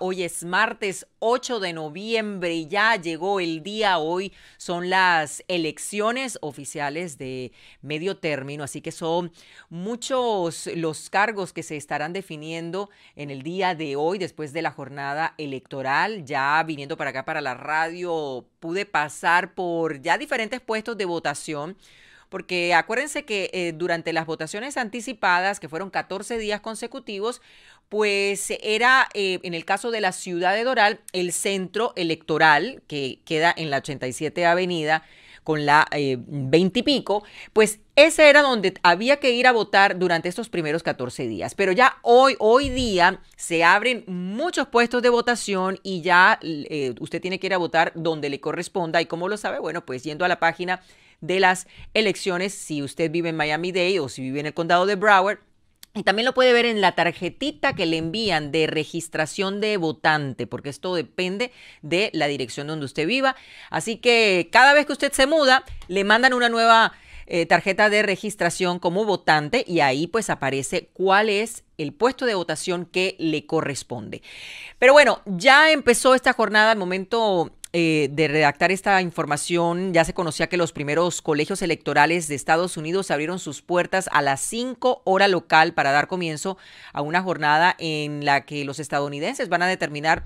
Hoy es martes 8 de noviembre y ya llegó el día. Hoy son las elecciones oficiales de medio término, así que son muchos los cargos que se estarán definiendo en el día de hoy después de la jornada electoral. Ya viniendo para acá, para la radio, pude pasar por ya diferentes puestos de votación porque acuérdense que eh, durante las votaciones anticipadas, que fueron 14 días consecutivos, pues era, eh, en el caso de la ciudad de Doral, el centro electoral que queda en la 87 Avenida con la 20 y pico, pues ese era donde había que ir a votar durante estos primeros 14 días. Pero ya hoy, hoy día, se abren muchos puestos de votación y ya eh, usted tiene que ir a votar donde le corresponda. ¿Y cómo lo sabe? Bueno, pues yendo a la página de las elecciones, si usted vive en Miami Dade o si vive en el condado de Broward, y también lo puede ver en la tarjetita que le envían de registración de votante, porque esto depende de la dirección donde usted viva. Así que cada vez que usted se muda, le mandan una nueva eh, tarjeta de registración como votante y ahí pues aparece cuál es el puesto de votación que le corresponde. Pero bueno, ya empezó esta jornada al momento eh, de redactar esta información, ya se conocía que los primeros colegios electorales de Estados Unidos abrieron sus puertas a las 5 hora local para dar comienzo a una jornada en la que los estadounidenses van a determinar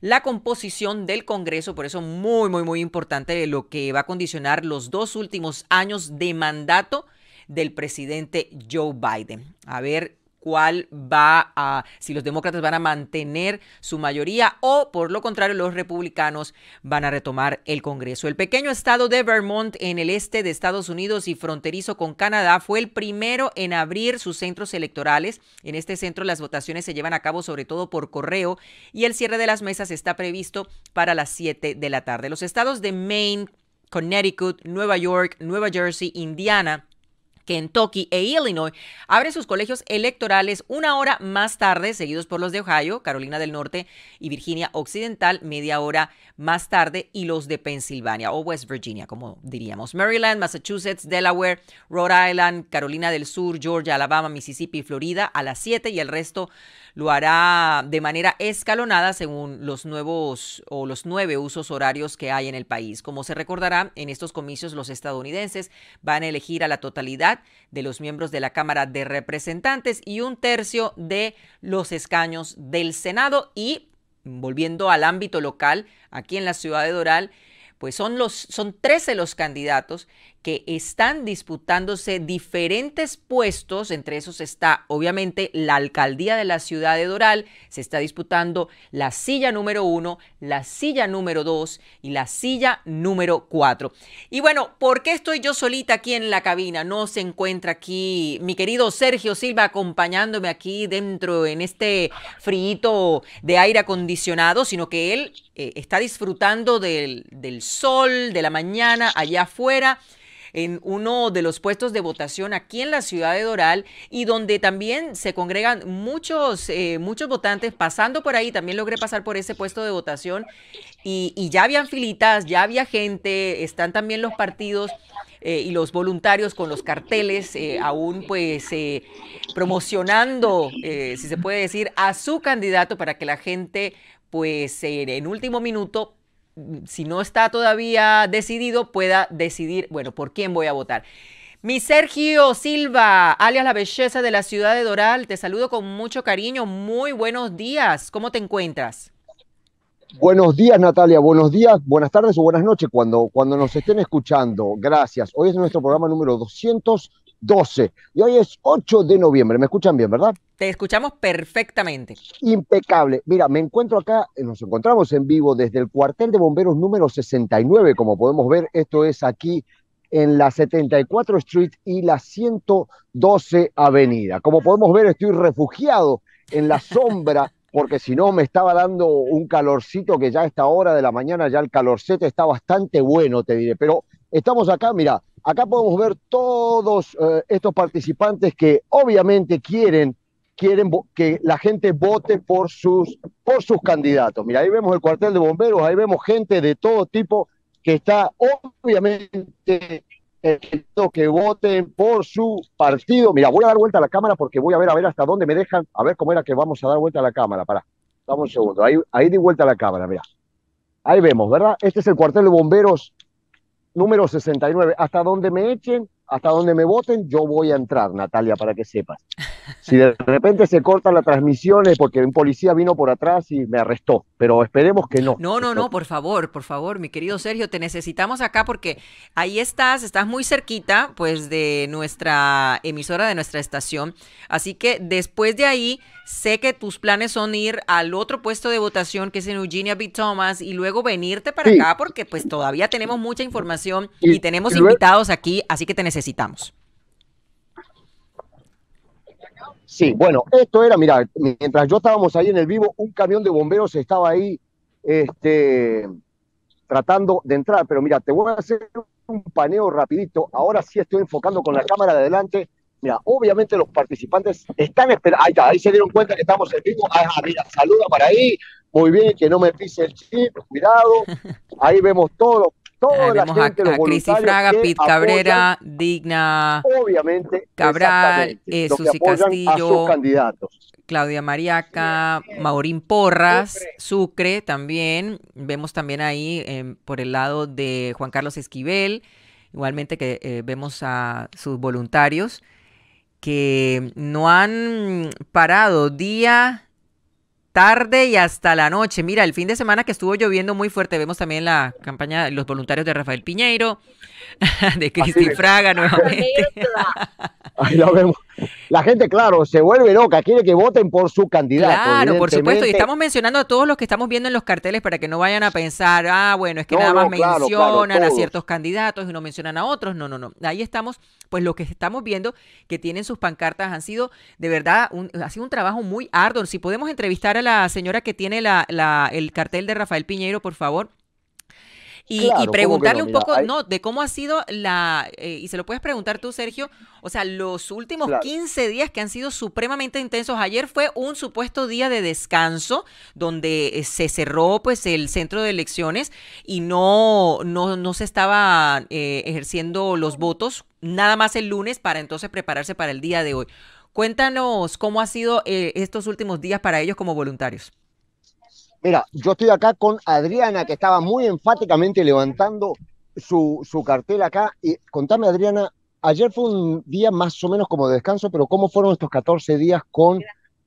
la composición del Congreso, por eso muy, muy, muy importante lo que va a condicionar los dos últimos años de mandato del presidente Joe Biden. A ver cuál va a, si los demócratas van a mantener su mayoría o por lo contrario los republicanos van a retomar el Congreso. El pequeño estado de Vermont en el este de Estados Unidos y fronterizo con Canadá fue el primero en abrir sus centros electorales. En este centro las votaciones se llevan a cabo sobre todo por correo y el cierre de las mesas está previsto para las 7 de la tarde. Los estados de Maine, Connecticut, Nueva York, Nueva Jersey, Indiana, Kentucky e Illinois abren sus colegios electorales una hora más tarde, seguidos por los de Ohio, Carolina del Norte y Virginia Occidental, media hora más tarde, y los de Pensilvania o West Virginia, como diríamos. Maryland, Massachusetts, Delaware, Rhode Island, Carolina del Sur, Georgia, Alabama, Mississippi, y Florida a las siete y el resto lo hará de manera escalonada según los nuevos o los nueve usos horarios que hay en el país. Como se recordará, en estos comicios los estadounidenses van a elegir a la totalidad de los miembros de la Cámara de Representantes y un tercio de los escaños del Senado y volviendo al ámbito local, aquí en la ciudad de Doral, pues son los son 13 los candidatos que están disputándose diferentes puestos, entre esos está obviamente la alcaldía de la ciudad de Doral, se está disputando la silla número uno, la silla número dos y la silla número cuatro. Y bueno, ¿por qué estoy yo solita aquí en la cabina? No se encuentra aquí mi querido Sergio Silva acompañándome aquí dentro en este frío de aire acondicionado, sino que él eh, está disfrutando del, del sol, de la mañana, allá afuera en uno de los puestos de votación aquí en la ciudad de Doral y donde también se congregan muchos, eh, muchos votantes pasando por ahí. También logré pasar por ese puesto de votación y, ya habían filitas, ya había gente, están también los partidos. Eh, y los voluntarios con los carteles, eh, aún pues promocionando, si se puede decir, a su candidato para que la gente pues en último minuto si no está todavía decidido, pueda decidir, bueno, por quién voy a votar. Mi Sergio Silva, alias la belleza de la ciudad de Doral, te saludo con mucho cariño, muy buenos días, ¿cómo te encuentras? Buenos días Natalia, buenos días, buenas tardes o buenas noches cuando, cuando nos estén escuchando. Gracias. Hoy es nuestro programa número 200. 12. Y hoy es 8 de noviembre. ¿Me escuchan bien, verdad? Te escuchamos perfectamente. Impecable. Mira, me encuentro acá, nos encontramos en vivo desde el cuartel de bomberos número 69. Como podemos ver, esto es aquí en la 74 Street y la 112 Avenida. Como podemos ver, estoy refugiado en la sombra. porque si no me estaba dando un calorcito que ya a esta hora de la mañana ya el calorcete está bastante bueno, te diré, pero Estamos acá, mira, acá podemos ver todos eh, estos participantes que obviamente quieren, quieren que la gente vote por sus, por sus candidatos. Mira, ahí vemos el cuartel de bomberos, ahí vemos gente de todo tipo que está obviamente eh, que voten por su partido. Mira, voy a dar vuelta a la cámara porque voy a ver a ver hasta dónde me dejan, a ver cómo era que vamos a dar vuelta a la cámara. Para, un segundo. Ahí, ahí di vuelta a la cámara, mira. Ahí vemos, ¿verdad? Este es el cuartel de bomberos número 69. Hasta dónde me echen, hasta donde me voten, yo voy a entrar, Natalia, para que sepas. Si de repente se cortan las transmisiones porque un policía vino por atrás y me arrestó, pero esperemos que no. No, no, no, por favor, por favor, mi querido Sergio, te necesitamos acá porque ahí estás, estás muy cerquita, pues, de nuestra emisora, de nuestra estación. Así que después de ahí, sé que tus planes son ir al otro puesto de votación que es en Eugenia B. Thomas y luego venirte para acá porque, pues, todavía tenemos mucha información y, tenemos invitados aquí, así que te necesitamos necesitamos. Sí, bueno, esto era, mira, mientras yo estábamos ahí en el vivo, un camión de bomberos estaba ahí este, tratando de entrar, pero mira, te voy a hacer un paneo rapidito, ahora sí estoy enfocando con la cámara de adelante, mira, obviamente los participantes están esperando, ahí está, ahí se dieron cuenta que estamos en vivo, ah, ah mira, saluda para ahí, muy bien, que no me pise el chip, cuidado, ahí vemos todos Toda a, Fraga, Cabrera, Digna, Cabral, eh, Susi Castillo, Claudia Mariaca, Maurín Porras, Sucre. también. Vemos también ahí em, por el lado de Juan Carlos Esquivel, igualmente que eh, vemos a sus voluntarios que no han parado día tarde y hasta la noche. Mira, el fin de semana que estuvo lloviendo muy fuerte, vemos también la campaña, de los voluntarios de Rafael Piñeiro, de Cristi Fraga nuevamente. Ahí lo vemos. La gente, claro, se vuelve loca, quiere que voten por su candidato. Claro, por supuesto. Y estamos mencionando a todos los que estamos viendo en los carteles para que no vayan a pensar, ah, bueno, es que nada más mencionan a ciertos candidatos y no mencionan a otros. No, no, no. Ahí estamos, pues lo que estamos viendo que tienen sus pancartas han sido, de verdad, ha sido un trabajo muy arduo. Si podemos entrevistar a señora que tiene la, el cartel de Rafael Piñeiro, por favor? Y, preguntarle un poco, no, de cómo ha sido la, eh, y se lo puedes preguntar tú, Sergio, o sea, los últimos 15 días que han sido supremamente intensos. Ayer fue un supuesto día de descanso donde eh, se cerró pues el centro de elecciones y no, no, no se estaba eh, ejerciendo los votos, nada más el lunes para entonces prepararse para el día de hoy. Cuéntanos cómo ha sido eh, estos últimos días para ellos como voluntarios. Mira, yo estoy acá con Adriana, que estaba muy enfáticamente levantando su, su cartel acá. Y contame, Adriana, ayer fue un día más o menos como de descanso, pero ¿cómo fueron estos 14 días con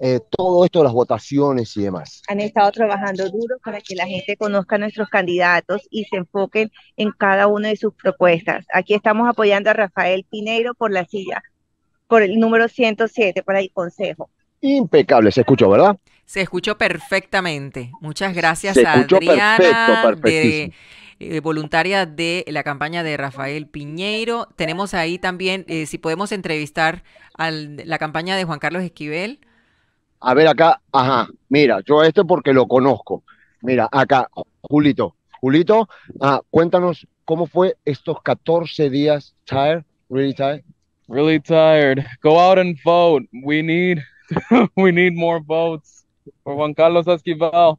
eh, todo esto de las votaciones y demás? Han estado trabajando duro para que la gente conozca a nuestros candidatos y se enfoquen en cada una de sus propuestas. Aquí estamos apoyando a Rafael Pineiro por la silla por el número 107 por el consejo. Impecable, se escuchó, ¿verdad? Se escuchó perfectamente. Muchas gracias a Adriana, eh, voluntaria de la campaña de Rafael Piñeiro. Tenemos ahí también, eh, si podemos entrevistar a la campaña de Juan Carlos Esquivel. A ver acá, ajá, mira, yo esto porque lo conozco. Mira, acá, Julito, Julito, ah, cuéntanos cómo fue estos 14 días, Tire, really Tire, really tired. Go out and vote. We need we need more votes for Juan Carlos Esquivel.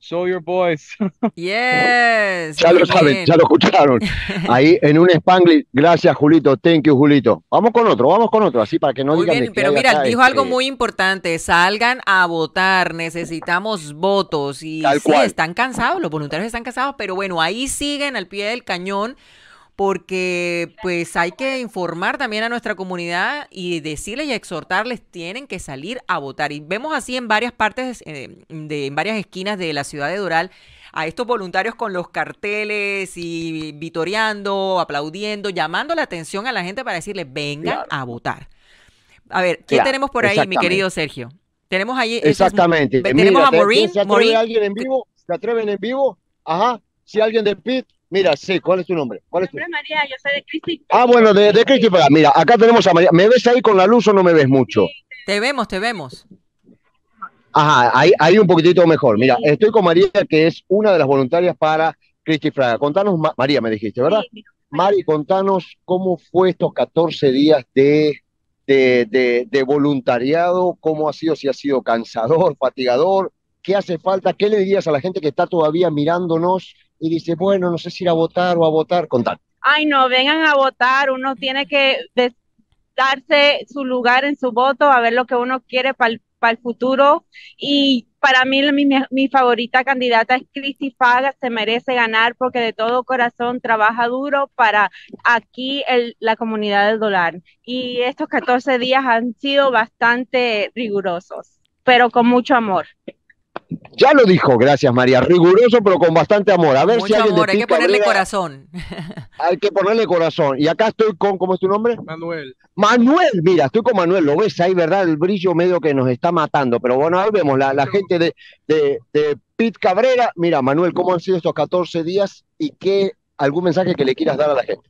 Show your voice. yes. Ya lo saben, ya lo escucharon. Ahí en un Spanglish. Gracias, Julito. Thank you, Julito. Vamos con otro, vamos con otro, así para que no muy Bien, pero mira, dijo algo este, muy importante. Salgan a votar. Necesitamos votos. Y sí, están cansados, los voluntarios están cansados, pero bueno, ahí siguen al pie del cañón porque pues hay que informar también a nuestra comunidad y decirles y exhortarles, tienen que salir a votar. Y vemos así en varias partes, eh, en varias esquinas de la ciudad de Doral, a estos voluntarios con los carteles y vitoreando, aplaudiendo, llamando la atención a la gente para decirles, vengan a votar. A ver, ¿qué tenemos por ahí, mi querido Sergio? Tenemos ahí... Exactamente. tenemos a alguien en vivo? ¿Se atreven en vivo? Ajá. Si alguien del PIT Mira, sí, ¿cuál es tu nombre? ¿Cuál es tu nombre? María, yo soy de Cristi. Ah, bueno, de, Cristi Fraga. Mira, acá tenemos a María. ¿Me ves ahí con la luz o no me ves mucho? Te vemos, te vemos. Ajá, ahí, un poquitito mejor. Mira, estoy con María, que es una de las voluntarias para Cristi Fraga. Contanos, María, me dijiste, ¿verdad? Sí, Mari, contanos cómo fue estos 14 días de, de, voluntariado, cómo ha sido, si ha sido cansador, fatigador, qué hace falta, qué le dirías a la gente que está todavía mirándonos y dice, bueno, no sé si ir a votar o a votar, contar. Ay, no, vengan a votar, uno tiene que darse su lugar en su voto, a ver lo que uno quiere para el, futuro. Y para mí mi, mi favorita candidata es Cristi Faga, se merece ganar porque de todo corazón trabaja duro para aquí el, la comunidad del dólar. Y estos 14 días han sido bastante rigurosos, pero con mucho amor. Ya lo dijo, gracias María. Riguroso, pero con bastante amor. A ver Mucho hay que ponerle corazón. Hay que ponerle corazón. Y acá estoy con, ¿cómo es tu nombre? Manuel. Manuel, mira, estoy con Manuel, lo ves ahí, ¿verdad? El brillo medio que nos está matando. Pero bueno, ahí vemos la, gente de, de, de Pit Cabrera. Mira, Manuel, ¿cómo han sido estos 14 días y qué, algún mensaje que le quieras dar a la gente?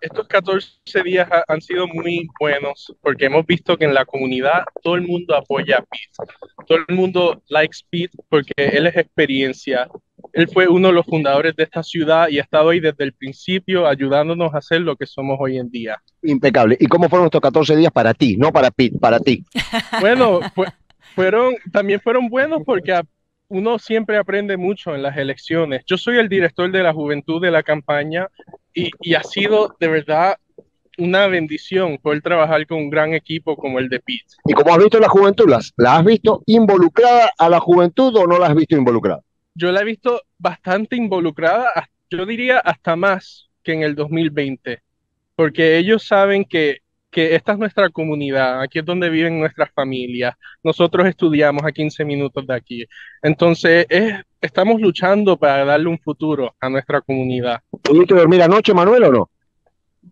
estos 14 días han sido muy buenos porque hemos visto que en la comunidad todo el mundo apoya a Pete. Todo el mundo likes Pete porque él es experiencia. Él fue uno de los fundadores de esta ciudad y ha estado ahí desde el principio ayudándonos a ser lo que somos hoy en día. Impecable. ¿Y cómo fueron estos 14 días para ti? No para Pete, para ti. Bueno, fueron, también fueron buenos porque a uno siempre aprende mucho en las elecciones. Yo soy el director de la juventud de la campaña y, ha sido de verdad una bendición poder trabajar con un gran equipo como el de Pitt. ¿Y cómo has visto la juventud? las ¿La has visto involucrada a la juventud o no la has visto involucrada? Yo la he visto bastante involucrada, yo diría hasta más que en el 2020, porque ellos saben que que esta es nuestra comunidad, aquí es donde viven nuestras familias, nosotros estudiamos a 15 minutos de aquí. Entonces, estamos luchando para darle un futuro a nuestra comunidad. ¿Pudiste dormir anoche, Manuel, o no?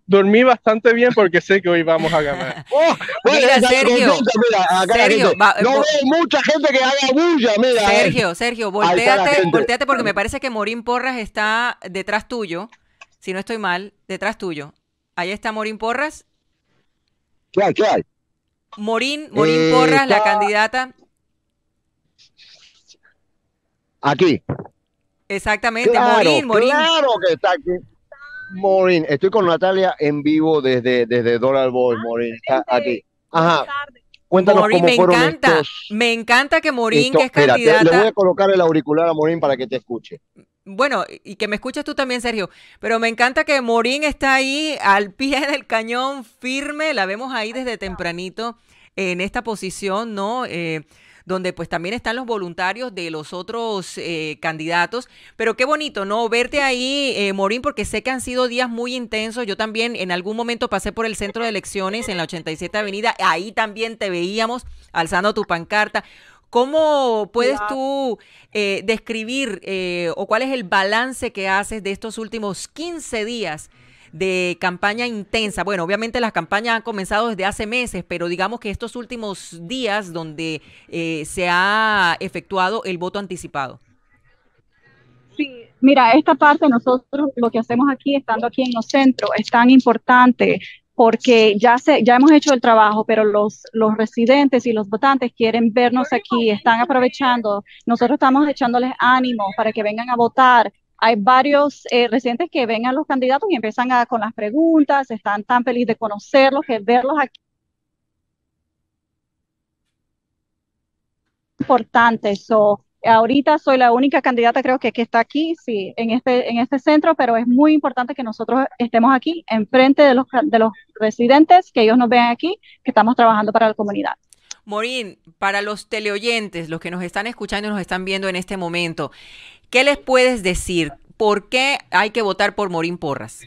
Dormí bastante bien porque sé que hoy vamos a ganar. oh, mira, Sergio, no veo mucha gente que haga bulla, mira. Eh. Sergio, Sergio, volteate porque me parece que Morín Porras está detrás tuyo, si no estoy mal, detrás tuyo. Ahí está Morín Porras ¿Qué hay? ¿Qué hay? Morín, Morín eh, Porras, la candidata. Aquí. Exactamente, claro, Morín, Morín. Claro que está aquí. Morín, estoy con Natalia en vivo desde, desde Dollar Boy, ah, Morín, está aquí. Ajá. Cuéntanos cómo me fueron encanta, me encanta que Morín, que es candidata. Le voy a colocar el auricular a Morín para que te escuche bueno, y que me escuches tú también, Sergio, pero me encanta que Morín está ahí al pie del cañón, firme, la vemos ahí desde tempranito en esta posición, ¿no? Eh, donde pues también están los voluntarios de los otros eh, candidatos. Pero qué bonito, ¿no? Verte ahí, eh, Morín, porque sé que han sido días muy intensos. Yo también en algún momento pasé por el centro de elecciones en la 87 Avenida, ahí también te veíamos alzando tu pancarta. ¿Cómo puedes tú eh, describir eh, o cuál es el balance que haces de estos últimos 15 días de campaña intensa? Bueno, obviamente las campañas han comenzado desde hace meses, pero digamos que estos últimos días donde eh, se ha efectuado el voto anticipado. Sí, mira, esta parte nosotros lo que hacemos aquí, estando aquí en los centros, es tan importante porque ya, se, ya hemos hecho el trabajo, pero los, los residentes y los votantes quieren vernos aquí, pues, están aprovechando. Nosotros estamos echándoles ánimo para que vengan a votar. Hay varios eh, residentes que ven a los candidatos y empiezan a, con las preguntas, están tan felices de conocerlos, que verlos aquí importante. eso. Ahorita soy la única candidata, creo que, que está aquí, sí, en este, en este centro, pero es muy importante que nosotros estemos aquí, enfrente de los, de los residentes, que ellos nos vean aquí, que estamos trabajando para la comunidad. Morín, para los teleoyentes, los que nos están escuchando y nos están viendo en este momento, ¿qué les puedes decir? ¿Por qué hay que votar por Morín Porras?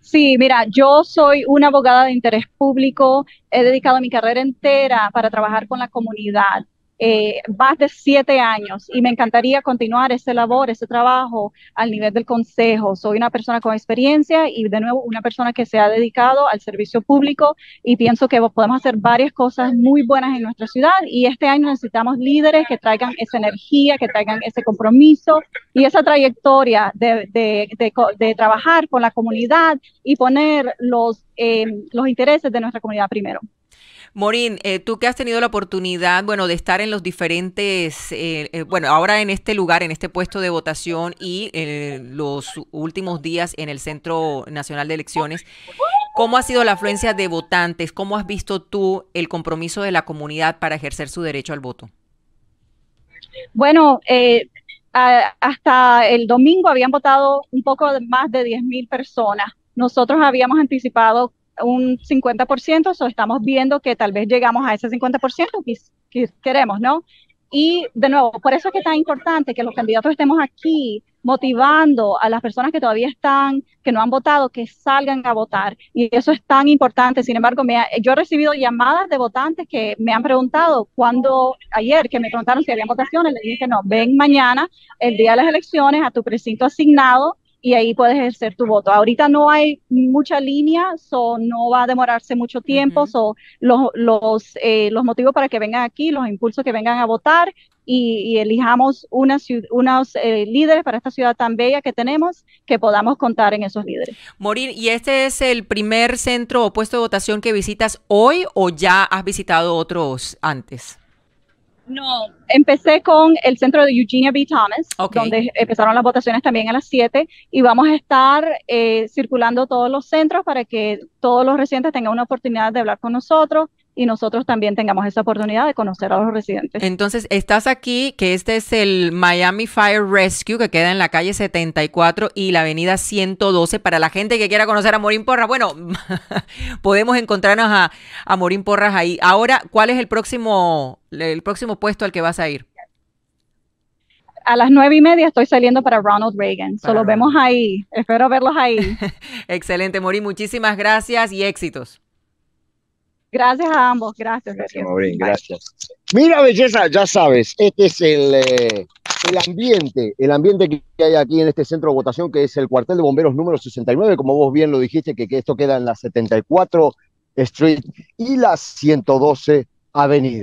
Sí, mira, yo soy una abogada de interés público, he dedicado mi carrera entera para trabajar con la comunidad eh, más de siete años y me encantaría continuar esa labor, ese trabajo al nivel del consejo. Soy una persona con experiencia y de nuevo una persona que se ha dedicado al servicio público y pienso que podemos hacer varias cosas muy buenas en nuestra ciudad y este año necesitamos líderes que traigan esa energía, que traigan ese compromiso y esa trayectoria de, trabajar con la comunidad y poner los, eh, los intereses de nuestra comunidad primero. Morín, eh, tú que has tenido la oportunidad, bueno, de estar en los diferentes, eh, eh, bueno, ahora en este lugar, en este puesto de votación y los últimos días en el Centro Nacional de Elecciones, ¿cómo ha sido la afluencia de votantes? ¿Cómo has visto tú el compromiso de la comunidad para ejercer su derecho al voto? Bueno, hasta el domingo habían votado un poco más de 10.000 personas. Nosotros habíamos anticipado un 50%, o estamos viendo que tal vez llegamos a ese 50% que, queremos, ¿no? Y de nuevo, por eso es que es tan importante que los candidatos estemos aquí motivando a las personas que todavía están, que no han votado, que salgan a votar. Y eso es tan importante. Sin embargo, yo he recibido llamadas de votantes que me han preguntado cuando, ayer, que me preguntaron si había votaciones, Le dije no, ven mañana, el día de las elecciones, a tu precinto asignado y ahí puedes ejercer tu voto. Ahorita no hay mucha línea, o no va a demorarse mucho tiempo, son los, los, eh, los, motivos para que vengan aquí, los impulsos que vengan a votar y, elijamos una, unos eh, líderes para esta ciudad tan bella que tenemos, que podamos contar en esos líderes. Morín, ¿y este es el primer centro o puesto de votación que visitas hoy o ya has visitado otros antes? No, empecé con el centro de Eugenia B. Thomas, donde empezaron las votaciones también a las 7 y vamos a estar eh, circulando todos los centros para que todos los residentes tengan una oportunidad de hablar con nosotros, y nosotros también tengamos esa oportunidad de conocer a los residentes. Entonces, estás aquí, que este es el Miami Fire Rescue, que queda en la calle 74 y la avenida 112. Para la gente que quiera conocer a Morín Porras, bueno, podemos encontrarnos a, a Morín Porras ahí. Ahora, ¿cuál es el próximo, el próximo puesto al que vas a ir? a las nueve y media estoy saliendo para Ronald Reagan. Solo vemos ahí. Espero verlos ahí. Excelente, Mori. Muchísimas gracias y éxitos. Gracias a ambos, gracias. Gracias, Mira, belleza, ya sabes, este es el, eh, el, ambiente, el ambiente que hay aquí en este centro de votación, que es el cuartel de bomberos número 69, como vos bien lo dijiste, que, que esto queda en la 74 Street y la 112 Avenida.